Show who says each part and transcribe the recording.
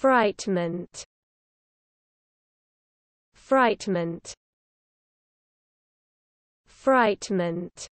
Speaker 1: Frightment Frightment Frightment